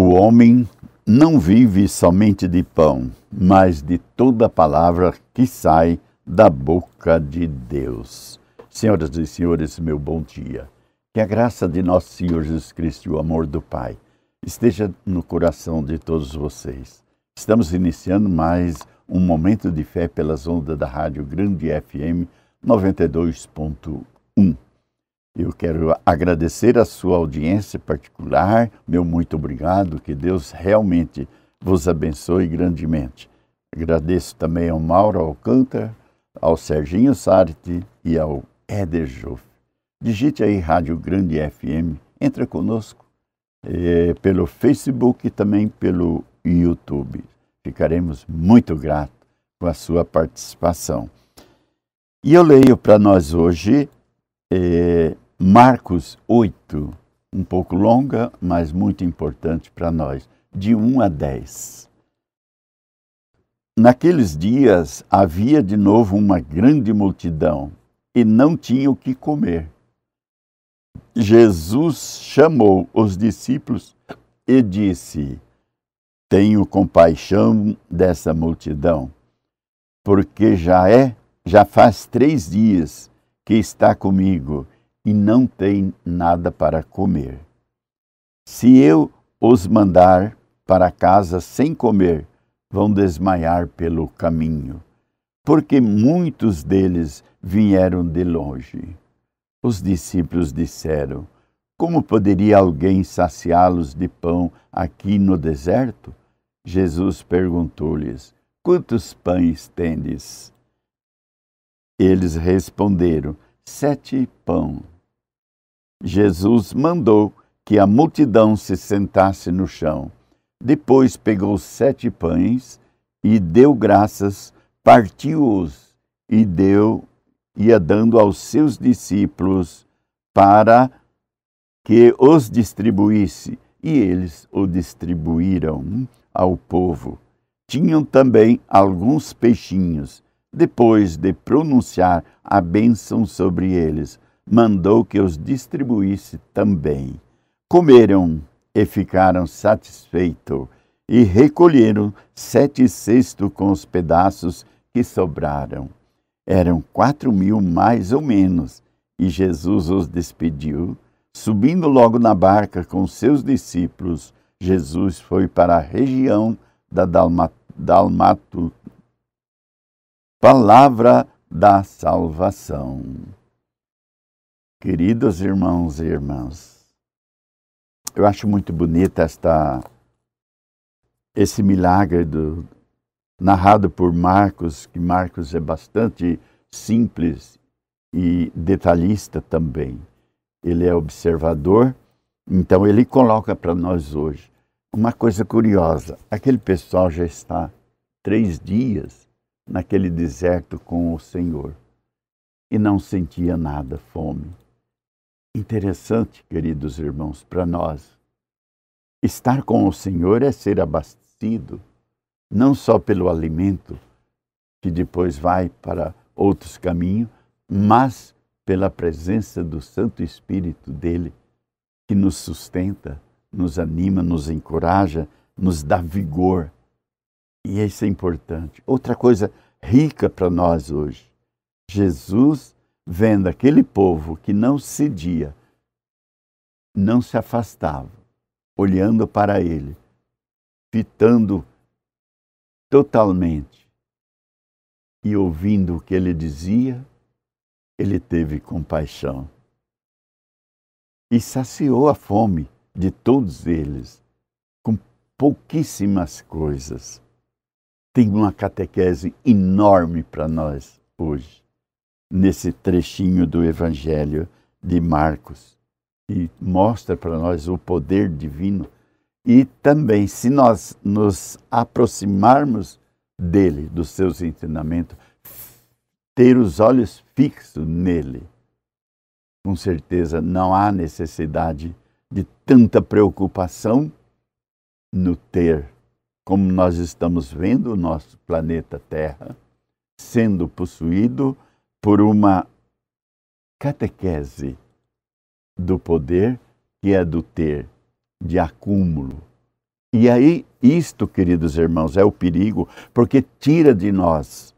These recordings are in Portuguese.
O homem não vive somente de pão, mas de toda palavra que sai da boca de Deus. Senhoras e senhores, meu bom dia. Que a graça de nosso Senhor Jesus Cristo e o amor do Pai esteja no coração de todos vocês. Estamos iniciando mais um momento de fé pelas ondas da Rádio Grande FM 92.1. Eu quero agradecer a sua audiência particular, meu muito obrigado, que Deus realmente vos abençoe grandemente. Agradeço também ao Mauro Alcântara, ao Serginho Sarti e ao Éder Joff. Digite aí Rádio Grande FM, entra conosco é, pelo Facebook e também pelo YouTube. Ficaremos muito gratos com a sua participação. E eu leio para nós hoje é, Marcos 8, um pouco longa, mas muito importante para nós, de 1 a 10. Naqueles dias havia de novo uma grande multidão e não tinham o que comer. Jesus chamou os discípulos e disse: Tenho compaixão dessa multidão, porque já é, já faz três dias que está comigo e não têm nada para comer. Se eu os mandar para casa sem comer, vão desmaiar pelo caminho, porque muitos deles vieram de longe. Os discípulos disseram: Como poderia alguém saciá-los de pão aqui no deserto? Jesus perguntou-lhes: Quantos pães tendes? Eles responderam: Sete pães. Jesus mandou que a multidão se sentasse no chão. Depois pegou sete pães e deu graças, partiu-os e deu, ia dando aos seus discípulos para que os distribuísse. E eles o distribuíram ao povo. Tinham também alguns peixinhos. Depois de pronunciar a bênção sobre eles, mandou que os distribuísse também. Comeram e ficaram satisfeitos, e recolheram sete cestos com os pedaços que sobraram. Eram quatro mil mais ou menos, e Jesus os despediu. Subindo logo na barca com seus discípulos, Jesus foi para a região da Dalma, Dalmato. Palavra da salvação. Queridos irmãos e irmãs, eu acho muito bonita esta esse milagre do, narrado por Marcos, que Marcos é bastante simples e detalhista também. Ele é observador, então ele coloca para nós hoje uma coisa curiosa. Aquele pessoal já está três dias naquele deserto com o Senhor e não sentia nada fome interessante, queridos irmãos, para nós. Estar com o Senhor é ser abastecido, não só pelo alimento, que depois vai para outros caminhos, mas pela presença do Santo Espírito dele, que nos sustenta, nos anima, nos encoraja, nos dá vigor. E isso é importante. Outra coisa rica para nós hoje: Jesus vendo aquele povo que não cedia, não se afastava, olhando para ele, fitando totalmente e ouvindo o que ele dizia, ele teve compaixão e saciou a fome de todos eles com pouquíssimas coisas. Tem uma catequese enorme para nós hoje nesse trechinho do Evangelho de Marcos e mostra para nós o poder divino. E também, se nós nos aproximarmos dele, dos seus ensinamentos, ter os olhos fixos nele, com certeza não há necessidade de tanta preocupação no ter, como nós estamos vendo o nosso planeta Terra sendo possuído por uma catequese do poder que é do ter, de acúmulo. E aí, isto, queridos irmãos, é o perigo, porque tira de nós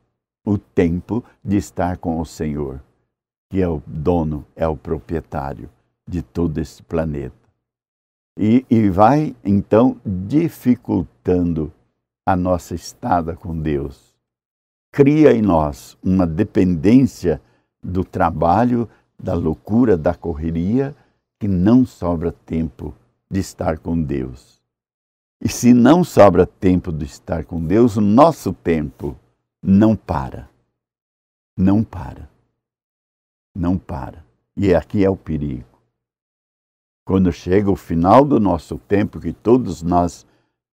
o tempo de estar com o Senhor, que é o dono, é o proprietário de todo esse planeta. E, e vai, então, dificultando a nossa estada com Deus cria em nós uma dependência do trabalho, da loucura, da correria, que não sobra tempo de estar com Deus. E se não sobra tempo de estar com Deus, o nosso tempo não para. Não para. Não para. E aqui é o perigo. Quando chega o final do nosso tempo, que todos nós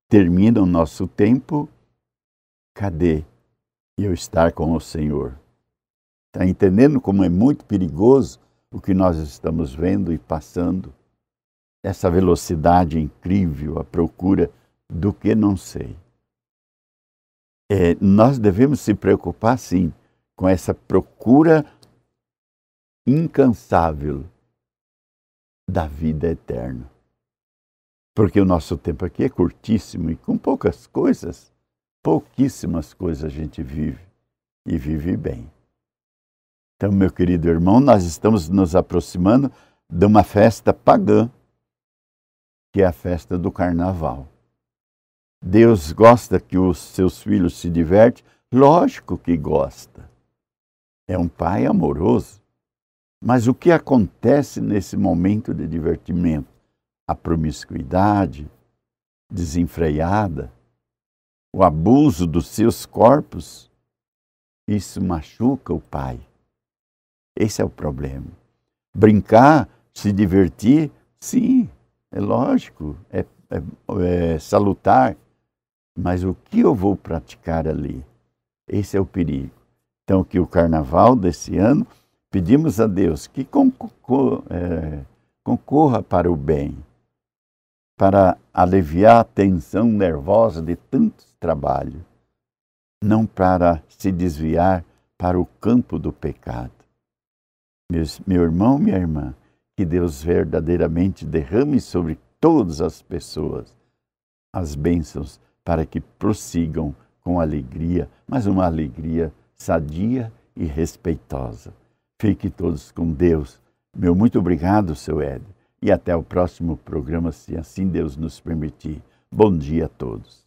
terminam o nosso tempo, cadê e eu estar com o Senhor. Está entendendo como é muito perigoso o que nós estamos vendo e passando? Essa velocidade incrível, a procura do que não sei. É, nós devemos se preocupar, sim, com essa procura incansável da vida eterna. Porque o nosso tempo aqui é curtíssimo e com poucas coisas pouquíssimas coisas a gente vive e vive bem. Então, meu querido irmão, nós estamos nos aproximando de uma festa pagã, que é a festa do carnaval. Deus gosta que os seus filhos se divertem? Lógico que gosta. É um pai amoroso. Mas o que acontece nesse momento de divertimento? A promiscuidade desenfreada, o abuso dos seus corpos, isso machuca o pai. Esse é o problema. Brincar, se divertir, sim, é lógico, é, é, é salutar, mas o que eu vou praticar ali? Esse é o perigo. Então, que o carnaval desse ano, pedimos a Deus que é, concorra para o bem, para aliviar a tensão nervosa de tantos trabalho, não para se desviar para o campo do pecado. Meus, meu irmão, minha irmã, que Deus verdadeiramente derrame sobre todas as pessoas as bênçãos para que prossigam com alegria, mas uma alegria sadia e respeitosa. Fiquem todos com Deus. Meu muito obrigado, seu Ed, e até o próximo programa, se assim Deus nos permitir. Bom dia a todos.